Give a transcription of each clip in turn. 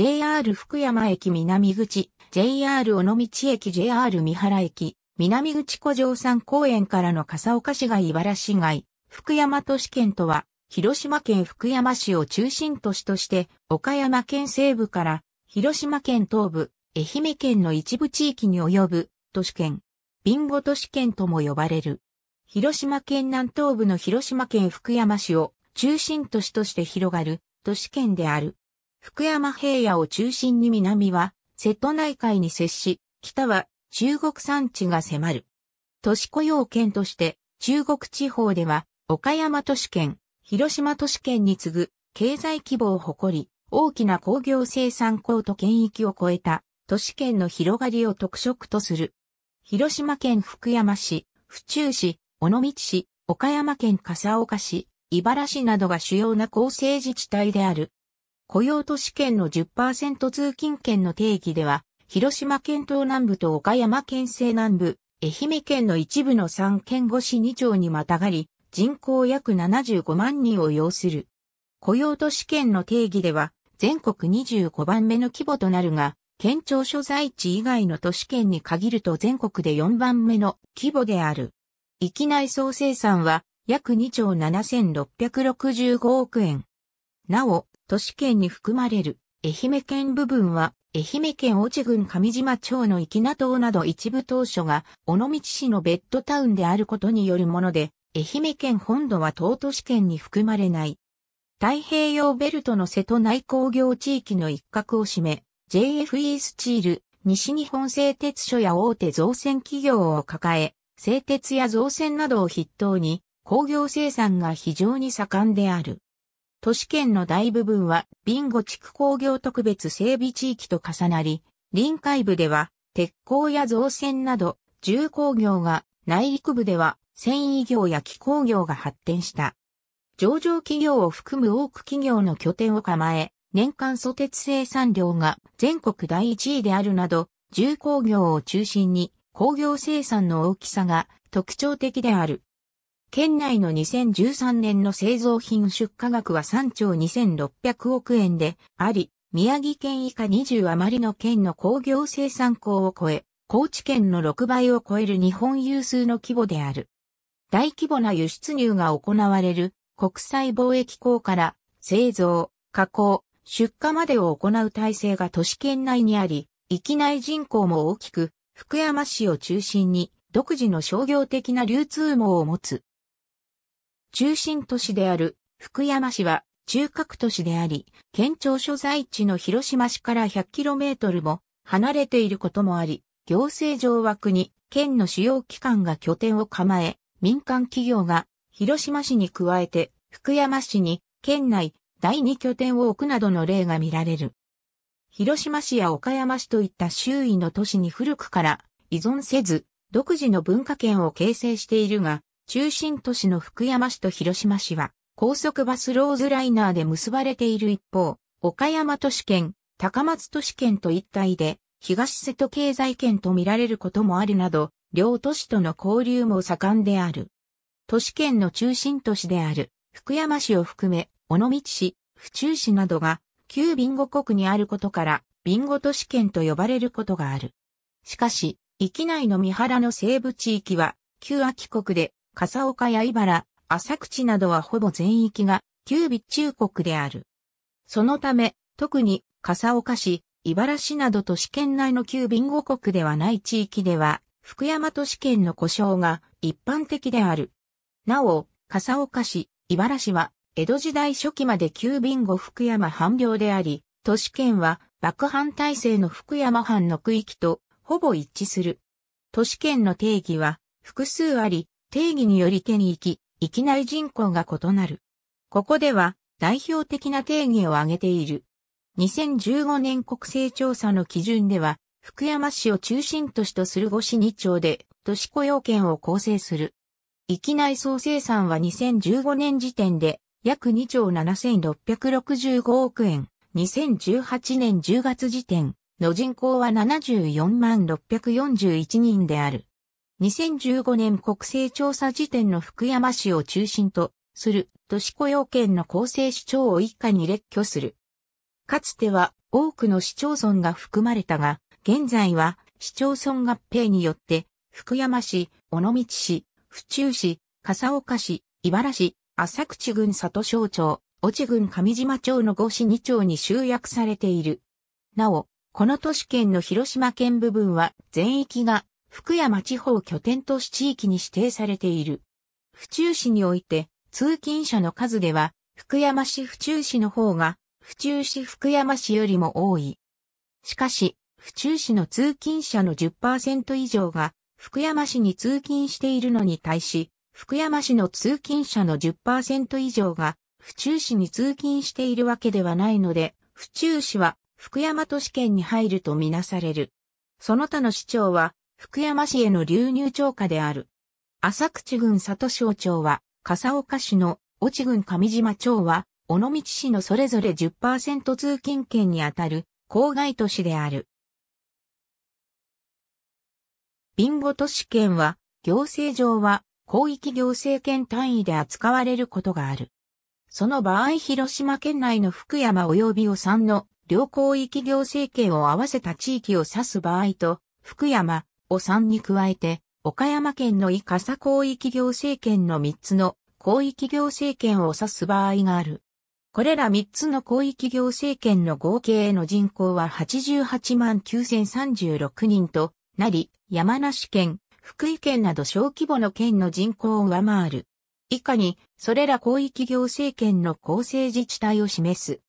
JR 福山駅南口、JR 尾道駅 JR 三原駅、南口古城山公園からの笠岡市街茨市街、福山都市圏とは、広島県福山市を中心都市として、岡山県西部から広島県東部、愛媛県の一部地域に及ぶ都市圏、ビンゴ都市圏とも呼ばれる。広島県南東部の広島県福山市を中心都市として広がる都市圏である。福山平野を中心に南は瀬戸内海に接し、北は中国山地が迫る。都市雇用圏として中国地方では岡山都市圏、広島都市圏に次ぐ経済規模を誇り、大きな工業生産高と圏域を超えた都市圏の広がりを特色とする。広島県福山市、府中市、尾道市、岡山県笠岡市、茨市などが主要な構成自治体である。雇用都市圏の10%通勤圏の定義では、広島県東南部と岡山県西南部、愛媛県の一部の3県五市2町にまたがり、人口約75万人を要する。雇用都市圏の定義では、全国25番目の規模となるが、県庁所在地以外の都市圏に限ると全国で4番目の規模である。域内総生産は約2兆7665億円。なお、都市圏に含まれる愛媛県部分は愛媛県越智郡上島町の粋名島など一部当初が尾道市のベッドタウンであることによるもので、愛媛県本土は東都市圏に含まれない。太平洋ベルトの瀬戸内工業地域の一角を占め、JFE スチール、西日本製鉄所や大手造船企業を抱え、製鉄や造船などを筆頭に工業生産が非常に盛んである。都市圏の大部分はビンゴ地区工業特別整備地域と重なり、臨海部では鉄鋼や造船など重工業が、内陸部では繊維業や機工業が発展した。上場企業を含む多く企業の拠点を構え、年間素鉄生産量が全国第一位であるなど、重工業を中心に工業生産の大きさが特徴的である。県内の2013年の製造品出荷額は3兆2600億円であり、宮城県以下20余りの県の工業生産校を超え、高知県の6倍を超える日本有数の規模である。大規模な輸出入が行われる国際貿易港から製造、加工、出荷までを行う体制が都市圏内にあり、域内人口も大きく、福山市を中心に独自の商業的な流通網を持つ。中心都市である福山市は中核都市であり、県庁所在地の広島市から 100km も離れていることもあり、行政上は国、県の主要機関が拠点を構え、民間企業が広島市に加えて福山市に県内第2拠点を置くなどの例が見られる。広島市や岡山市といった周囲の都市に古くから依存せず、独自の文化圏を形成しているが、中心都市の福山市と広島市は、高速バスローズライナーで結ばれている一方、岡山都市圏、高松都市圏と一体で、東瀬戸経済圏と見られることもあるなど、両都市との交流も盛んである。都市圏の中心都市である、福山市を含め、尾道市、府中市などが、旧ビンゴ国にあることから、ビンゴ都市圏と呼ばれることがある。しかし、域内の三原の西部地域は、旧秋国で、笠岡や茨、浅口などはほぼ全域が旧備中国である。そのため、特に笠岡市、茨市など都市圏内の旧備後国ではない地域では、福山都市圏の故障が一般的である。なお、笠岡市、茨市は、江戸時代初期まで旧備後福山藩病であり、都市圏は幕藩体制の福山藩の区域とほぼ一致する。都市圏の定義は複数あり、定義により県域、域内人口が異なる。ここでは代表的な定義を挙げている。2015年国勢調査の基準では、福山市を中心都市とする5市2町で都市雇用圏を構成する。域内総生産は2015年時点で約2兆7665億円。2018年10月時点の人口は74万641人である。2015年国勢調査時点の福山市を中心とする都市雇用権の構成市長を一家に列挙する。かつては多くの市町村が含まれたが、現在は市町村合併によって福山市、尾道市、府中市、笠岡市、茨市、浅口郡里小町、越智郡上島町の5市2町に集約されている。なお、この都市圏の広島県部分は全域が福山地方拠点都市地域に指定されている。府中市において、通勤者の数では、福山市府中市の方が、府中市福山市よりも多い。しかし、府中市の通勤者の10%以上が、福山市に通勤しているのに対し、福山市の通勤者の10%以上が、府中市に通勤しているわけではないので、府中市は福山都市圏に入るとみなされる。その他の市長は、福山市への流入超過である。浅口郡里小町は、笠岡市の越智郡上島町は、尾道市のそれぞれ10%通勤圏にあたる郊外都市である。ビンゴ都市圏は、行政上は広域行政圏単位で扱われることがある。その場合広島県内の福山及びお産の両広域行政圏を合わせた地域を指す場合と、福山、を3に加えて、岡山県の伊笠佐広域行政権の3つの広域行政権を指す場合がある。これら3つの広域行政権の合計の人口は88万9036人となり、山梨県、福井県など小規模の県の人口を上回る。以下に、それら広域行政権の構成自治体を示す。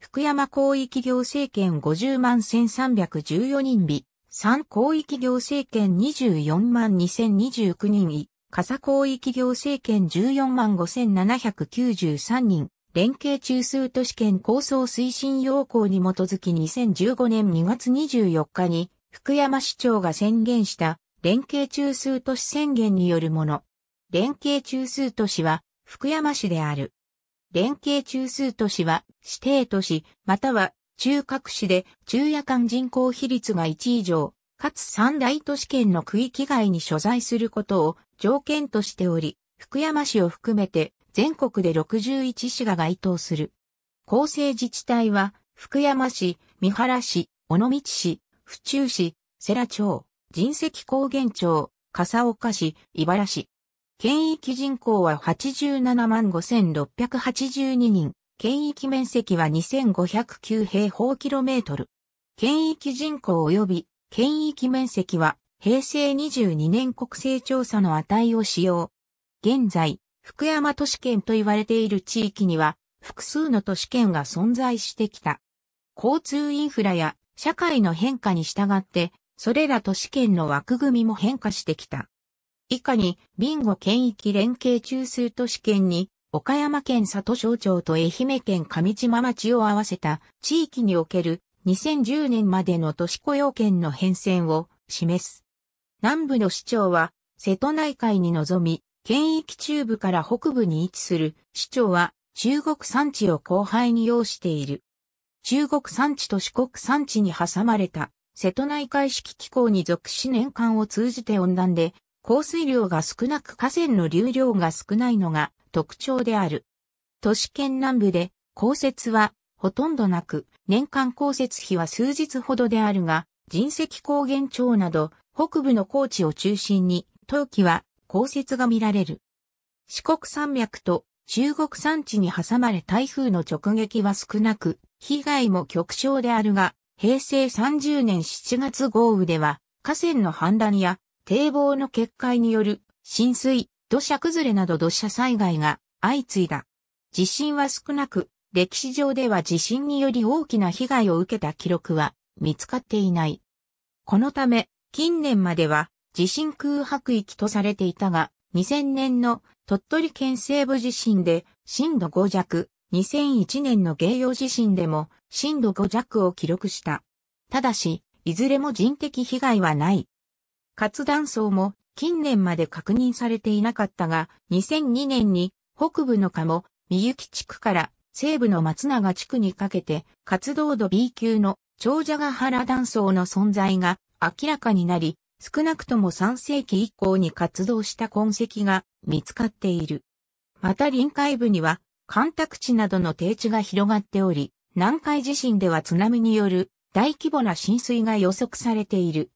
福山広域行政権50万1314人日、三広域行政権24万2029人位、傘広域行政権14万5793人、連携中枢都市圏構想推進要項に基づき2015年2月24日に福山市長が宣言した連携中枢都市宣言によるもの。連携中枢都市は福山市である。連携中枢都市は指定都市または中核市で中夜間人口比率が1以上、かつ三大都市圏の区域外に所在することを条件としており、福山市を含めて全国で61市が該当する。構成自治体は、福山市、三原市、尾道市、府中市、世羅町、人石高原町、笠岡市、茨市。県域人口は87万5682人。県域面積は2509平方キロメートル。県域人口及び県域面積は平成22年国勢調査の値を使用。現在、福山都市圏と言われている地域には複数の都市圏が存在してきた。交通インフラや社会の変化に従って、それら都市圏の枠組みも変化してきた。以下に、ビンゴ県域連携中枢都市圏に岡山県里省町と愛媛県上島町を合わせた地域における2010年までの都市雇用権の変遷を示す。南部の市長は瀬戸内海に臨み、県域中部から北部に位置する市長は中国山地を後輩に要している。中国山地と四国山地に挟まれた瀬戸内海式気候に属し年間を通じて温暖で、降水量が少なく河川の流量が少ないのが特徴である。都市圏南部で降雪はほとんどなく、年間降雪比は数日ほどであるが、人石高原町など北部の高地を中心に、冬季は降雪が見られる。四国山脈と中国山地に挟まれ台風の直撃は少なく、被害も極小であるが、平成30年7月豪雨では、河川の氾濫や堤防の決壊による浸水、土砂崩れなど土砂災害が相次いだ。地震は少なく、歴史上では地震により大きな被害を受けた記録は見つかっていない。このため、近年までは地震空白域とされていたが、2000年の鳥取県西部地震で震度5弱、2001年の芸用地震でも震度5弱を記録した。ただし、いずれも人的被害はない。活断層も近年まで確認されていなかったが、2002年に北部の鴨、三雪地区から西部の松永地区にかけて活動度 B 級の長者ヶ原断層の存在が明らかになり、少なくとも3世紀以降に活動した痕跡が見つかっている。また臨海部には、干拓地などの低地が広がっており、南海地震では津波による大規模な浸水が予測されている。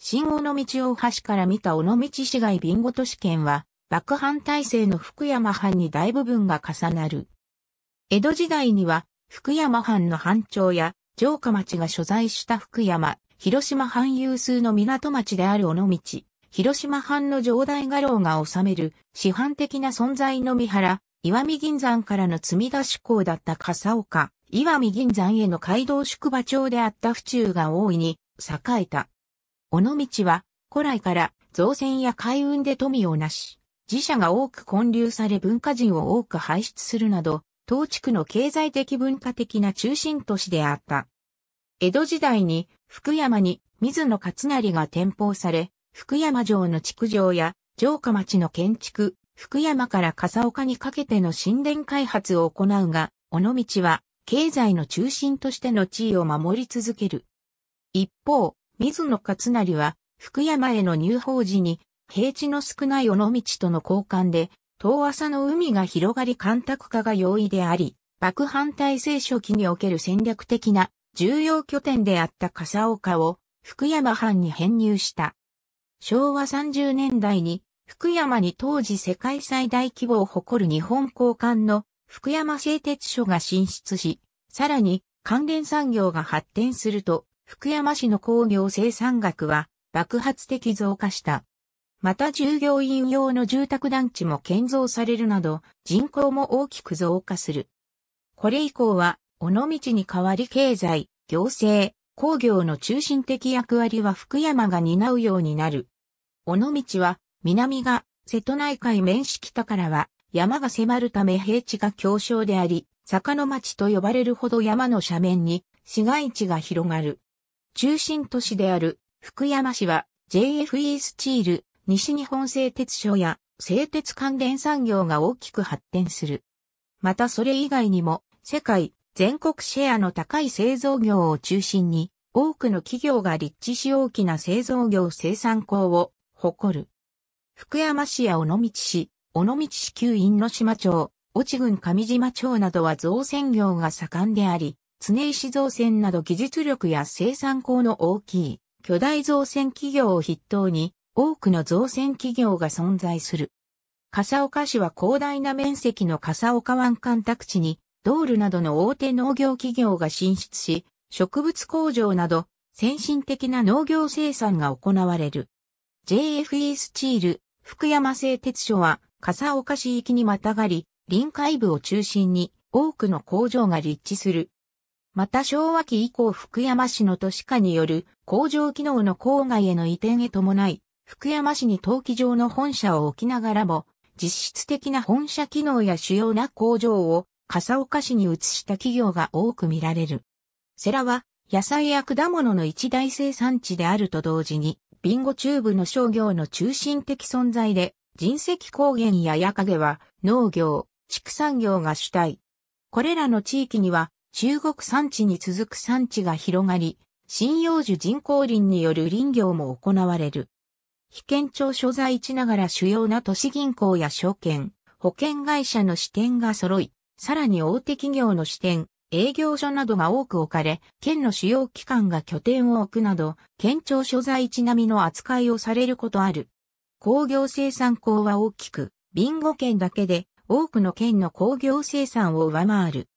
新尾道大橋から見た尾道市街ビンゴ都市圏は、幕藩体制の福山藩に大部分が重なる。江戸時代には、福山藩の藩庁や城下町が所在した福山、広島藩有数の港町である尾道、広島藩の城代画廊が治める市販的な存在の三原、岩見銀山からの積み出し港だった笠岡、岩見銀山への街道宿場町であった府中が大いに栄えた。尾道は古来から造船や海運で富を成し、自社が多く建立され文化人を多く輩出するなど、当地区の経済的文化的な中心都市であった。江戸時代に福山に水野勝成が転封され、福山城の築城や城下町の建築、福山から笠岡にかけての神殿開発を行うが、尾道は経済の中心としての地位を守り続ける。一方、水野勝成は、福山への入法時に、平地の少ない尾道との交換で、遠浅の海が広がり干拓化が容易であり、幕反体制初期における戦略的な重要拠点であった笠岡を福山藩に編入した。昭和30年代に福山に当時世界最大規模を誇る日本交換の福山製鉄所が進出し、さらに関連産業が発展すると福山市の工業生産額は爆発的増加した。また従業員用の住宅団地も建造されるなど人口も大きく増加する。これ以降は尾道に代わり経済、行政、工業の中心的役割は福山が担うようになる。尾道は南が瀬戸内海面し北からは山が迫るため平地が狭小であり、坂の町と呼ばれるほど山の斜面に市街地が広がる。中心都市である福山市は JFE スチール、西日本製鉄所や製鉄関連産業が大きく発展する。またそれ以外にも世界全国シェアの高い製造業を中心に多くの企業が立地し大きな製造業生産工を誇る。福山市や尾道市、尾道市旧因島町、越郡上島町などは造船業が盛んであり、常石造船など技術力や生産項の大きい巨大造船企業を筆頭に多くの造船企業が存在する。笠岡市は広大な面積の笠岡湾干拓地にドールなどの大手農業企業が進出し、植物工場など先進的な農業生産が行われる。JFE スチール福山製鉄所は笠岡市域にまたがり、臨海部を中心に多くの工場が立地するまた昭和期以降福山市の都市化による工場機能の郊外への移転へ伴い、福山市に陶器場の本社を置きながらも、実質的な本社機能や主要な工場を笠岡市に移した企業が多く見られる。セラは野菜や果物の一大生産地であると同時に、ビンゴチューブの商業の中心的存在で、人石高原や矢影は農業、畜産業が主体。これらの地域には中国山地に続く山地が広がり、針葉樹人工林による林業も行われる。被県庁所在地ながら主要な都市銀行や証券、保険会社の支店が揃い、さらに大手企業の支店、営業所などが多く置かれ、県の主要機関が拠点を置くなど、県庁所在地並みの扱いをされることある。工業生産校は大きく、ビンゴ県だけで多くの県の工業生産を上回る。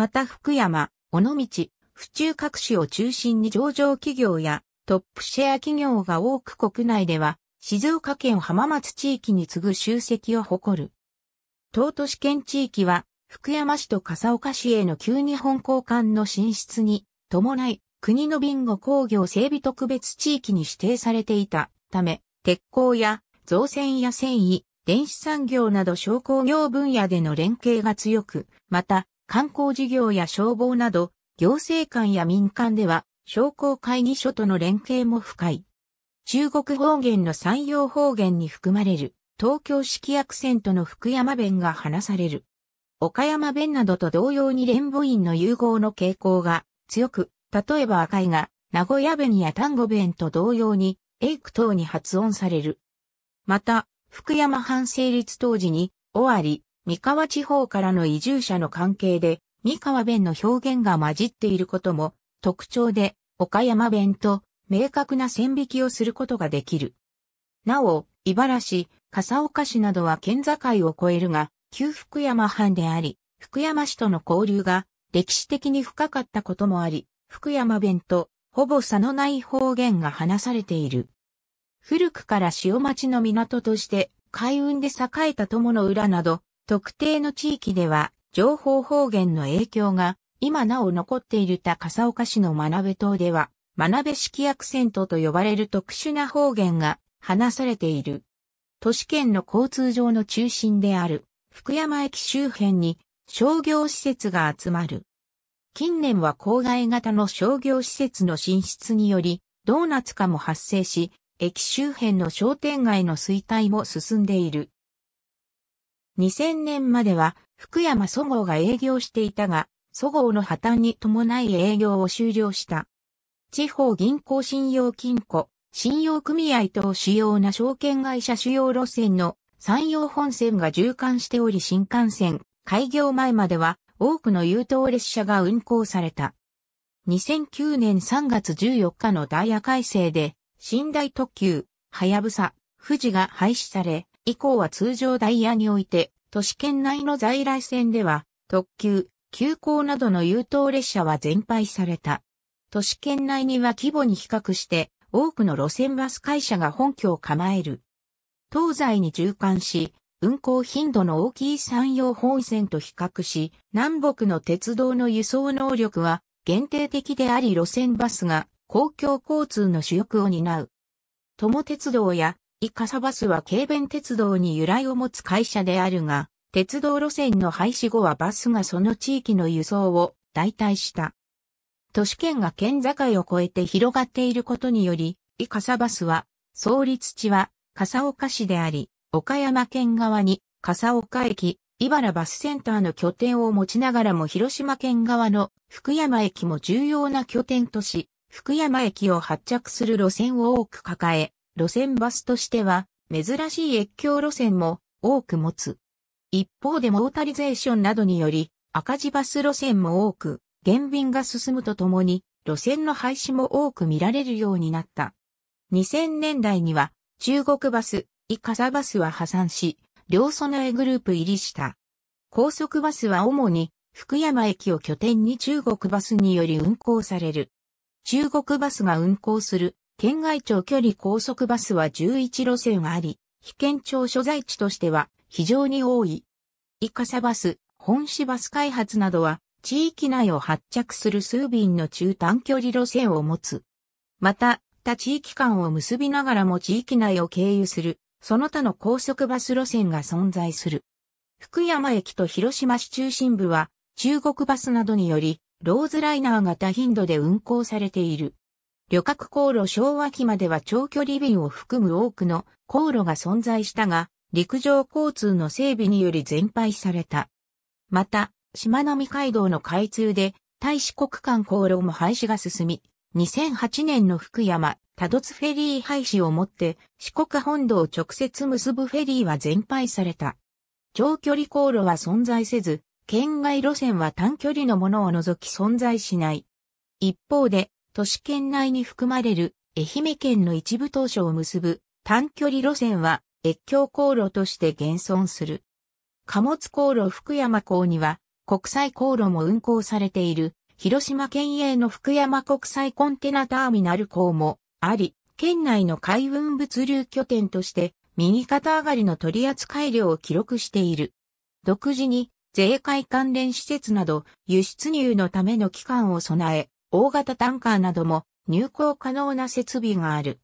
また福山、尾道、府中各市を中心に上場企業やトップシェア企業が多く国内では静岡県浜松地域に次ぐ集積を誇る。東都市圏地域は福山市と笠岡市への旧日本交換の進出に伴い国のビンゴ工業整備特別地域に指定されていたため鉄鋼や造船や繊維、電子産業など商工業分野での連携が強く、また観光事業や消防など、行政官や民間では、商工会議所との連携も深い。中国方言の山陽方言に含まれる、東京式アクセントの福山弁が話される。岡山弁などと同様に連母音の融合の傾向が強く、例えば赤いが、名古屋弁や単語弁と同様に、エイク等に発音される。また、福山藩成立当時に、尾張、三河地方からの移住者の関係で、三河弁の表現が混じっていることも特徴で、岡山弁と明確な線引きをすることができる。なお、茨市、笠岡市などは県境を越えるが、旧福山藩であり、福山市との交流が歴史的に深かったこともあり、福山弁とほぼ差のない方言が話されている。古くから潮町の港として海運で栄えた友の浦など、特定の地域では、情報方言の影響が、今なお残っている高さ岡市の学部島では、学部式アクセントと呼ばれる特殊な方言が話されている。都市圏の交通上の中心である福山駅周辺に商業施設が集まる。近年は郊外型の商業施設の進出により、ドーナツ化も発生し、駅周辺の商店街の衰退も進んでいる。2000年までは福山そごうが営業していたが、そごうの破綻に伴い営業を終了した。地方銀行信用金庫、信用組合等主要な証券会社主要路線の山陽本線が循貫しており新幹線、開業前までは多くの優等列車が運行された。2009年3月14日のダイヤ改正で、寝台特急、はやぶさ、富士が廃止され、以降は通常ダイヤにおいて、都市圏内の在来線では、特急、急行などの優等列車は全廃された。都市圏内には規模に比較して、多くの路線バス会社が本拠を構える。東西に循環し、運行頻度の大きい山陽本線と比較し、南北の鉄道の輸送能力は限定的であり路線バスが公共交通の主力を担う。友鉄道やイカサバスは軽便鉄道に由来を持つ会社であるが、鉄道路線の廃止後はバスがその地域の輸送を代替した。都市圏が県境を越えて広がっていることにより、イカサバスは、創立地は笠岡市であり、岡山県側に笠岡駅、茨バスセンターの拠点を持ちながらも広島県側の福山駅も重要な拠点とし、福山駅を発着する路線を多く抱え、路線バスとしては、珍しい越境路線も多く持つ。一方でモータリゼーションなどにより、赤字バス路線も多く、減便が進むとともに、路線の廃止も多く見られるようになった。2000年代には、中国バス、イカサバスは破産し、両備えグループ入りした。高速バスは主に、福山駅を拠点に中国バスにより運行される。中国バスが運行する県外長距離高速バスは11路線あり、被検庁所在地としては非常に多い。イカサバス、本市バス開発などは、地域内を発着する数便の中短距離路線を持つ。また、他地域間を結びながらも地域内を経由する、その他の高速バス路線が存在する。福山駅と広島市中心部は、中国バスなどにより、ローズライナー型頻度で運行されている。旅客航路昭和期までは長距離便を含む多くの航路が存在したが、陸上交通の整備により全廃された。また、島並海道の開通で、大四国間航路も廃止が進み、2008年の福山、多度津フェリー廃止をもって四国本土を直接結ぶフェリーは全廃された。長距離航路は存在せず、県外路線は短距離のものを除き存在しない。一方で、都市圏内に含まれる愛媛県の一部当初を結ぶ短距離路線は越境航路として現存する。貨物航路福山港には国際航路も運行されている広島県営の福山国際コンテナターミナル港もあり、県内の海運物流拠点として右肩上がりの取扱量を記録している。独自に税界関連施設など輸出入のための機関を備え、大型タンカーなども入港可能な設備がある。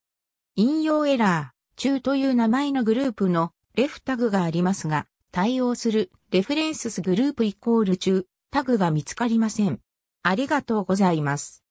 引用エラー、中という名前のグループのレフタグがありますが、対応するレフレンススグループイコール中タグが見つかりません。ありがとうございます。